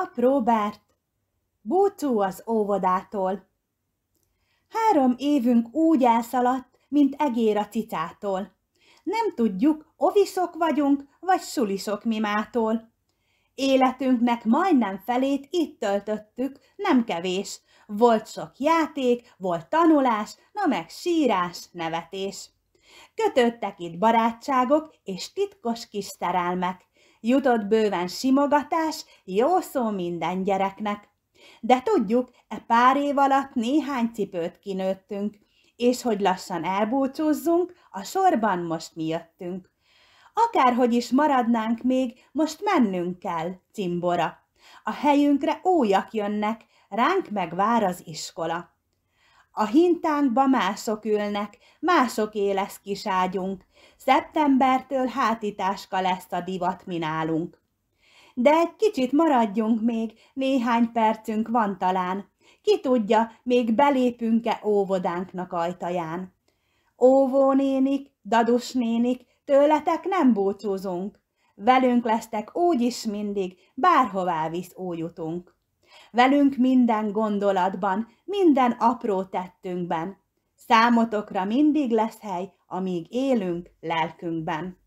Pap Robert, búcsú az óvodától. Három évünk úgy elszaladt, mint egér a cicától. Nem tudjuk, ovisok vagyunk, vagy sulisok mimától. Életünknek majdnem felét itt töltöttük, nem kevés. Volt sok játék, volt tanulás, na meg sírás, nevetés. Kötöttek itt barátságok és titkos kis szerelmek, Jutott bőven simogatás, jó szó minden gyereknek. De tudjuk, e pár év alatt néhány cipőt kinőttünk, és hogy lassan elbúcsúzzunk, a sorban most mi jöttünk. Akárhogy is maradnánk még, most mennünk kell, cimbora. A helyünkre újak jönnek, ránk meg vár az iskola. A hintánkba mások ülnek, mások élesz kis ágyunk. Szeptembertől hátitáska lesz a divat nálunk. De egy kicsit maradjunk még, néhány percünk van talán. Ki tudja, még belépünk-e óvodánknak ajtaján. Óvónénik, dadusnénik, tőletek nem búcsúzunk. Velünk lesztek úgy is mindig, bárhová visz ójutunk velünk minden gondolatban, minden apró tettünkben. Számotokra mindig lesz hely, amíg élünk lelkünkben.